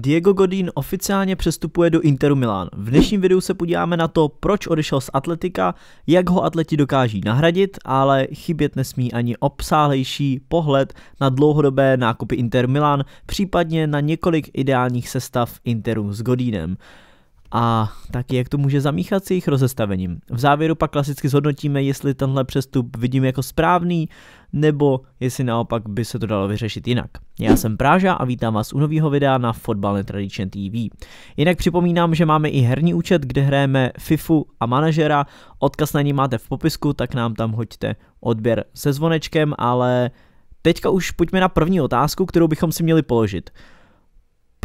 Diego Godín oficiálně přestupuje do Interu Milán. V dnešním videu se podíváme na to, proč odešel z Atletika, jak ho atleti dokáží nahradit, ale chybět nesmí ani obsáhlejší pohled na dlouhodobé nákupy Inter Milán, případně na několik ideálních sestav Interu s Godínem a taky jak to může zamíchat s jejich rozestavením. V závěru pak klasicky zhodnotíme, jestli tenhle přestup vidím jako správný, nebo jestli naopak by se to dalo vyřešit jinak. Já jsem Práža a vítám vás u nového videa na Fotbal Netradition TV. Jinak připomínám, že máme i herní účet, kde hrajeme FIFU a manažera, odkaz na ní máte v popisku, tak nám tam hoďte odběr se zvonečkem, ale teďka už pojďme na první otázku, kterou bychom si měli položit.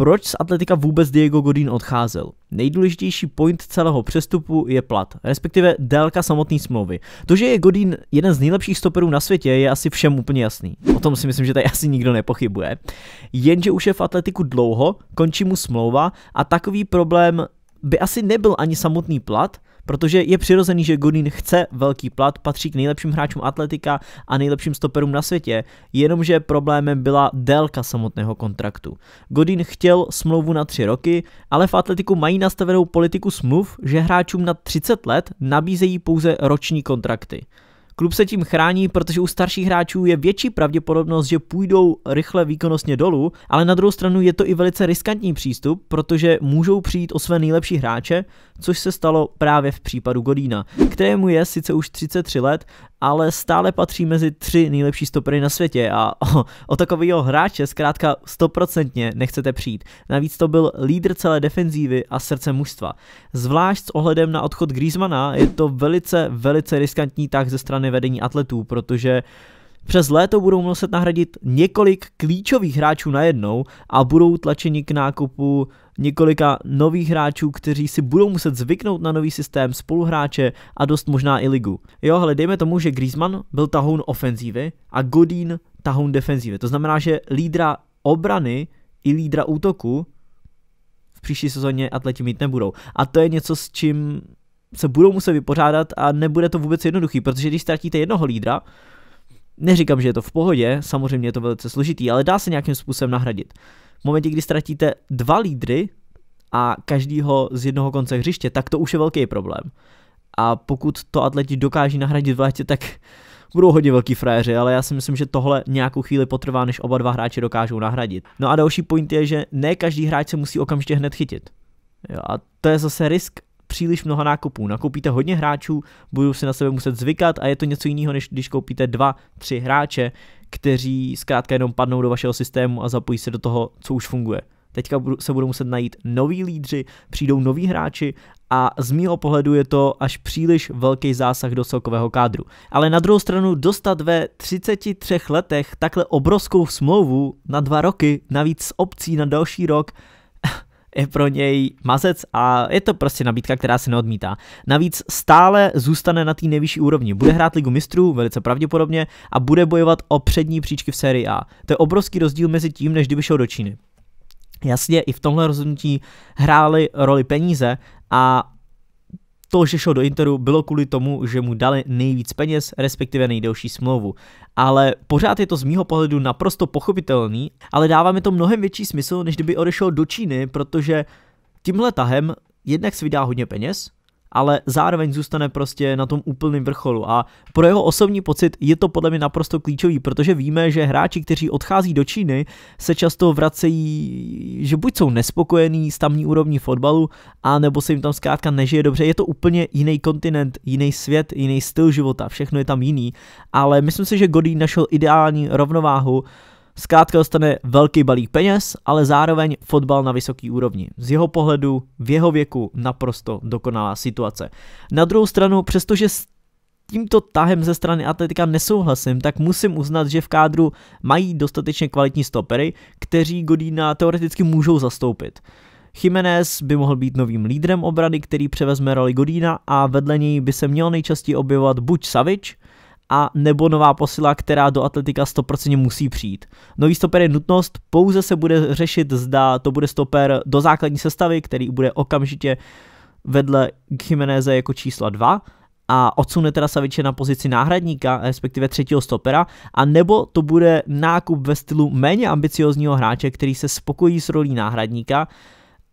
Proč z Atletika vůbec Diego Godín odcházel? Nejdůležitější point celého přestupu je plat, respektive délka samotné smlouvy. To, že je Godín jeden z nejlepších stoperů na světě, je asi všem úplně jasný. O tom si myslím, že tady asi nikdo nepochybuje. Jenže už je v Atletiku dlouho, končí mu smlouva a takový problém by asi nebyl ani samotný plat, protože je přirozený, že Godin chce velký plat, patří k nejlepším hráčům atletika a nejlepším stoperům na světě, jenomže problémem byla délka samotného kontraktu. Godin chtěl smlouvu na tři roky, ale v atletiku mají nastavenou politiku smluv, že hráčům na 30 let nabízejí pouze roční kontrakty. Klub se tím chrání, protože u starších hráčů je větší pravděpodobnost, že půjdou rychle výkonnostně dolů, ale na druhou stranu je to i velice riskantní přístup, protože můžou přijít o své nejlepší hráče, což se stalo právě v případu Godína, kterému je sice už 33 let, ale stále patří mezi tři nejlepší stopery na světě a o, o takového hráče zkrátka stoprocentně nechcete přijít. Navíc to byl lídr celé defenzívy a srdce mužstva. Zvlášť s ohledem na odchod Griezmana je to velice, velice riskantní tak ze strany strany vedení atletů, protože přes léto budou muset nahradit několik klíčových hráčů najednou a budou tlačeni k nákupu několika nových hráčů, kteří si budou muset zvyknout na nový systém spoluhráče a dost možná i ligu. Jo, ale dejme tomu, že Griezmann byl tahoun ofenzívy a Godín tahoun defenzívy. To znamená, že lídra obrany i lídra útoku v příští sezóně atleti mít nebudou. A to je něco, s čím se budou muset vypořádat a nebude to vůbec jednoduchý, protože když ztratíte jednoho lídra, neříkám, že je to v pohodě, samozřejmě je to velice složitý, ale dá se nějakým způsobem nahradit. V momentě, kdy ztratíte dva lídry a každýho z jednoho konce hřiště, tak to už je velký problém. A pokud to atleti dokáží nahradit v létě, tak budou hodně velký frajeři, ale já si myslím, že tohle nějakou chvíli potrvá, než oba dva hráči dokážou nahradit. No a další point je, že ne každý hráč se musí okamžitě hned chytit. Jo, a to je zase risk příliš mnoha nákupů. Nakoupíte hodně hráčů, budou si na sebe muset zvykat a je to něco jiného, než když koupíte dva, tři hráče, kteří zkrátka jenom padnou do vašeho systému a zapojí se do toho, co už funguje. Teďka se budou muset najít noví lídři, přijdou noví hráči a z mýho pohledu je to až příliš velký zásah do celkového kádru. Ale na druhou stranu dostat ve 33 letech takhle obrovskou smlouvu na dva roky, navíc s opcí na další rok, je pro něj mazec a je to prostě nabídka, která se neodmítá. Navíc stále zůstane na té nejvyšší úrovni. Bude hrát ligu mistrů, velice pravděpodobně, a bude bojovat o přední příčky v sérii A. To je obrovský rozdíl mezi tím, než kdyby šel do Číny. Jasně, i v tomhle rozhodnutí hrály roli peníze a to, že šel do Interu, bylo kvůli tomu, že mu dali nejvíc peněz, respektive nejdelší smlouvu. Ale pořád je to z mýho pohledu naprosto pochopitelný, ale dává mi to mnohem větší smysl, než kdyby odešel do Číny, protože tímhle tahem jednak si vydá hodně peněz, ale zároveň zůstane prostě na tom úplném vrcholu. A pro jeho osobní pocit je to podle mě naprosto klíčový, protože víme, že hráči, kteří odchází do Číny, se často vracejí, že buď jsou nespokojení s tamní úrovní fotbalu, a nebo se jim tam zkrátka nežije dobře. Je to úplně jiný kontinent, jiný svět, jiný styl života, všechno je tam jiný. Ale myslím si, že Godin našel ideální rovnováhu Zkrátka dostane velký balík peněz, ale zároveň fotbal na vysoký úrovni. Z jeho pohledu, v jeho věku, naprosto dokonalá situace. Na druhou stranu, přestože s tímto tahem ze strany Atletika nesouhlasím, tak musím uznat, že v kádru mají dostatečně kvalitní stopery, kteří Godína teoreticky můžou zastoupit. Jiménez by mohl být novým lídrem obrany, který převezme roli Godína a vedle něj by se měl nejčastěji objevovat buď Savič, a nebo nová posila, která do atletika 100% musí přijít. Nový stoper je nutnost, pouze se bude řešit, zda to bude stoper do základní sestavy, který bude okamžitě vedle Chimeneze jako číslo 2, a odsune teda Saviče na pozici náhradníka, respektive třetího stopera, a nebo to bude nákup ve stylu méně ambiciozního hráče, který se spokojí s rolí náhradníka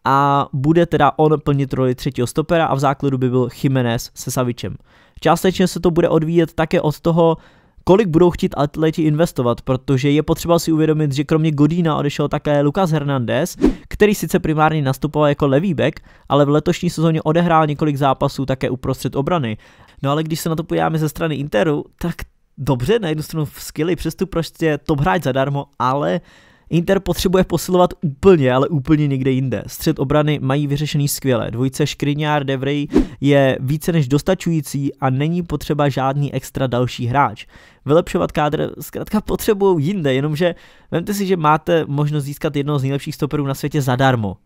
a bude teda on plnit roli třetího stopera a v základu by byl Jiménez se Savičem. Částečně se to bude odvíjet také od toho, kolik budou chtít atleti investovat, protože je potřeba si uvědomit, že kromě Godína odešel také Lucas Hernandez, který sice primárně nastupoval jako levý back, ale v letošní sezóně odehrál několik zápasů také uprostřed obrany. No ale když se na to podíváme ze strany Interu, tak dobře, na jednu stranu v skilly přestup prostě top hráč zadarmo, ale Inter potřebuje posilovat úplně, ale úplně někde jinde. Střed obrany mají vyřešený skvěle. Dvojice Škriňár Devrej je více než dostačující a není potřeba žádný extra další hráč. Vylepšovat kádr zkrátka potřebují jinde, jenomže vemte si, že máte možnost získat jednoho z nejlepších stoperů na světě zadarmo.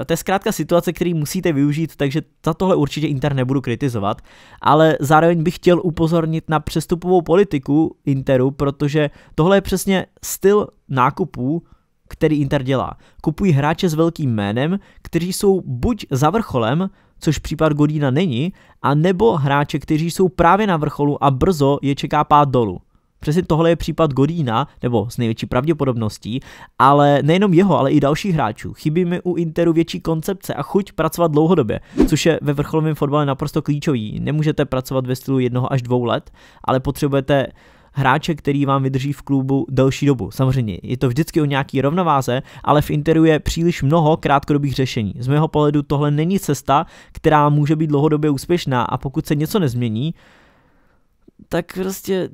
Eh, to je zkrátka situace, který musíte využít, takže za tohle určitě Inter nebudu kritizovat, ale zároveň bych chtěl upozornit na přestupovou politiku Interu, protože tohle je přesně styl nákupů, který Inter dělá. Kupují hráče s velkým jménem, kteří jsou buď za vrcholem, což případ Godína není, a nebo hráče, kteří jsou právě na vrcholu a brzo je čeká pád dolů. Přesně tohle je případ Godína, nebo s největší pravděpodobností, ale nejenom jeho, ale i dalších hráčů. Chybí mi u Interu větší koncepce a chuť pracovat dlouhodobě, což je ve vrcholovém fotbale naprosto klíčový. Nemůžete pracovat ve stylu jednoho až dvou let, ale potřebujete hráče, který vám vydrží v klubu delší dobu. Samozřejmě je to vždycky o nějaký rovnováze, ale v Interu je příliš mnoho krátkodobých řešení. Z mého pohledu tohle není cesta, která může být dlouhodobě úspěšná a pokud se něco nezmění, tak prostě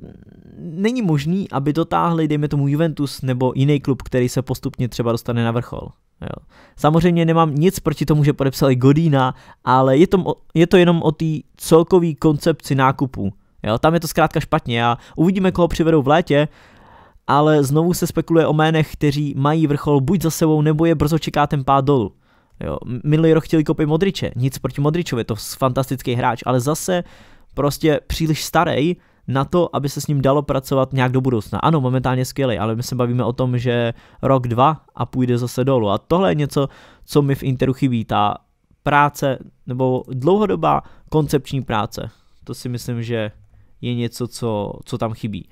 není možný, aby dotáhli, dejme tomu Juventus nebo jiný klub, který se postupně třeba dostane na vrchol. Jo. Samozřejmě nemám nic proti tomu, že podepsali Godína, ale je to, je to jenom o té celkové koncepci nákupu. Jo, tam je to zkrátka špatně a uvidíme, koho přivedou v létě, ale znovu se spekuluje o ménech, kteří mají vrchol buď za sebou, nebo je brzo čeká ten pád dolů. Jo, minulý rok chtěli kopy Modriče, nic proti Modričovi, to je fantastický hráč, ale zase prostě příliš starý na to, aby se s ním dalo pracovat nějak do budoucna. Ano, momentálně skvělý, ale my se bavíme o tom, že rok, dva a půjde zase dolů. A tohle je něco, co mi v Interu chybí, ta práce nebo dlouhodobá koncepční práce. To si myslím, že je něco, co, co tam chybí.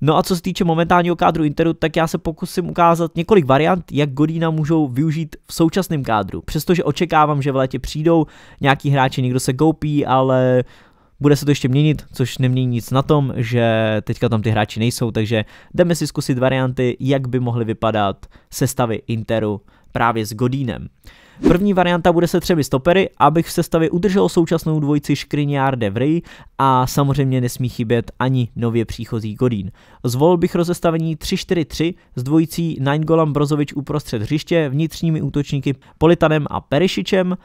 No a co se týče momentálního kádru Interu, tak já se pokusím ukázat několik variant, jak Godína můžou využít v současném kádru. Přestože očekávám, že v létě přijdou nějaký hráči, někdo se koupí, ale bude se to ještě měnit, což nemění nic na tom, že teďka tam ty hráči nejsou, takže jdeme si zkusit varianty, jak by mohly vypadat sestavy Interu právě s Godínem. První varianta bude se třemi stopery, abych v sestavě udržel současnou dvojici Škriňár Vry a samozřejmě nesmí chybět ani nově příchozí Godín. Zvolil bych rozestavení 3-4-3 s dvojicí Nainggolan Brozovič uprostřed hřiště, vnitřními útočníky Politanem a Perišičem,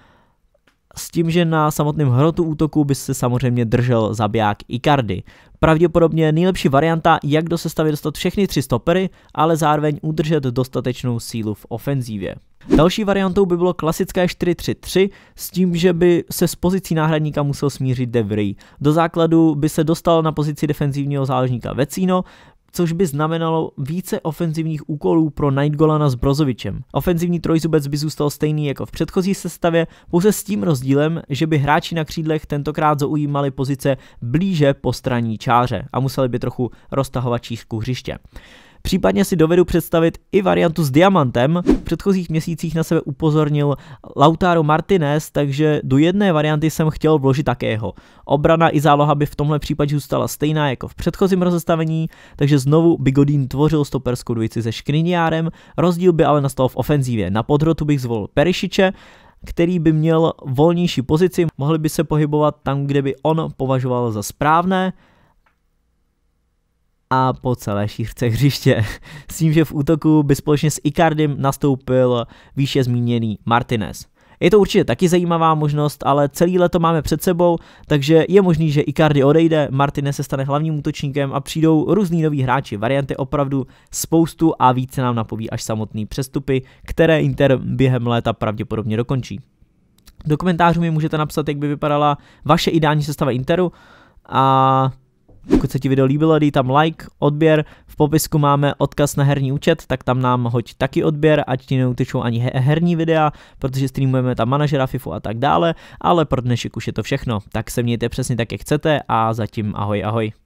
s tím, že na samotném hrotu útoku by se samozřejmě držel zabiják Icardi. Pravděpodobně nejlepší varianta, jak do sestavy dostat všechny tři stopery, ale zároveň udržet dostatečnou sílu v ofenzívě. Další variantou by bylo klasické 4-3-3 s tím, že by se s pozicí náhradníka musel smířit Devry. Do základu by se dostal na pozici defenzivního záležníka Vecino, což by znamenalo více ofenzivních úkolů pro Nightgolana s Brozovičem. Ofenzivní trojzubec by zůstal stejný jako v předchozí sestavě, pouze s tím rozdílem, že by hráči na křídlech tentokrát zaujímali pozice blíže po straní čáře a museli by trochu roztahovat šířku hřiště. Případně si dovedu představit i variantu s diamantem. V předchozích měsících na sebe upozornil Lautaro Martinez, takže do jedné varianty jsem chtěl vložit takého. Obrana i záloha by v tomhle případě zůstala stejná jako v předchozím rozestavení, takže znovu Godín tvořil stoperskou dvojici se Škriniárem, rozdíl by ale nastal v ofenzívě. Na podrotu bych zvolil Perišiče, který by měl volnější pozici, mohli by se pohybovat tam, kde by on považoval za správné, a po celé šířce hřiště. S tím, že v útoku by společně s Icardim nastoupil výše zmíněný Martinez. Je to určitě taky zajímavá možnost, ale celý leto máme před sebou, takže je možný, že Icardi odejde, Martinez se stane hlavním útočníkem a přijdou různí noví hráči. Varianty opravdu spoustu a více nám napoví až samotný přestupy, které Inter během léta pravděpodobně dokončí. Do komentářů mi můžete napsat, jak by vypadala vaše ideální sestava Interu a pokud se ti video líbilo, dej tam like, odběr, v popisku máme odkaz na herní účet, tak tam nám hoď taky odběr, ať ti neutečou ani herní videa, protože streamujeme tam manažera FIFU a tak dále, ale pro dnešek už je to všechno, tak se mějte přesně tak, jak chcete a zatím ahoj ahoj.